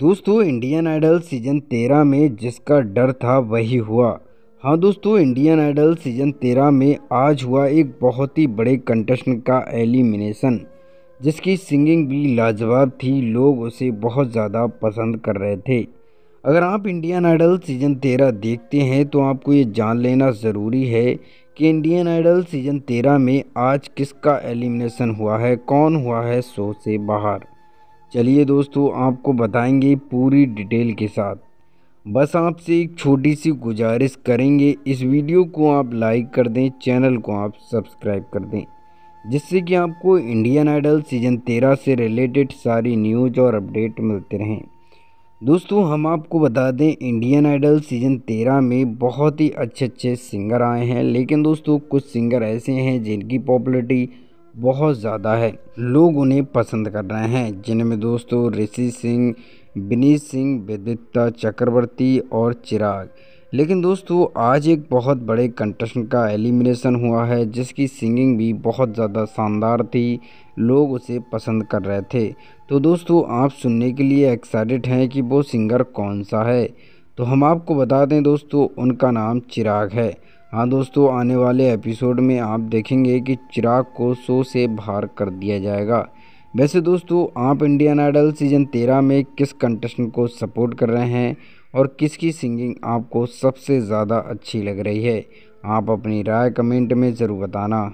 दोस्तों Indian idol season तेरह में जिसका डर था वही हुआ हाँ दोस्तों इंडियन आइडल सीजन तेरह में आज हुआ एक बहुत ही बड़े कंटेस्टेंट का एलिमिनेशन जिसकी सिंगिंग भी लाजवाब थी लोग उसे बहुत ज़्यादा पसंद कर रहे थे अगर आप इंडियन आइडल सीज़न तेरह देखते हैं तो आपको ये जान लेना ज़रूरी है कि इंडियन आइडल सीज़न तेरह में आज किसका एलिमिनेशन हुआ है कौन हुआ है शो से बाहर चलिए दोस्तों आपको बताएंगे पूरी डिटेल के साथ बस आपसे एक छोटी सी गुजारिश करेंगे इस वीडियो को आप लाइक कर दें चैनल को आप सब्सक्राइब कर दें जिससे कि आपको इंडियन आइडल सीजन तेरह से रिलेटेड सारी न्यूज और अपडेट मिलते रहें दोस्तों हम आपको बता दें इंडियन आइडल सीजन तेरह में बहुत ही अच्छे अच्छे सिंगर आए हैं लेकिन दोस्तों कुछ सिंगर ऐसे हैं जिनकी पॉपुलरिटी बहुत ज़्यादा है लोग उन्हें पसंद कर रहे हैं जिनमें दोस्तों ऋषि सिंह विनीत सिंह विदिता चक्रवर्ती और चिराग लेकिन दोस्तों आज एक बहुत बड़े कंटेस्टेंट का एलिमिनेशन हुआ है जिसकी सिंगिंग भी बहुत ज़्यादा शानदार थी लोग उसे पसंद कर रहे थे तो दोस्तों आप सुनने के लिए एक्साइटेड हैं कि वो सिंगर कौन सा है तो हम आपको बता दें दोस्तों उनका नाम चिराग है हाँ दोस्तों आने वाले एपिसोड में आप देखेंगे कि चिराग को शो से बाहर कर दिया जाएगा वैसे दोस्तों आप इंडियन आइडल सीजन तेरह में किस कंटेस्टेंट को सपोर्ट कर रहे हैं और किसकी सिंगिंग आपको सबसे ज़्यादा अच्छी लग रही है आप अपनी राय कमेंट में ज़रूर बताना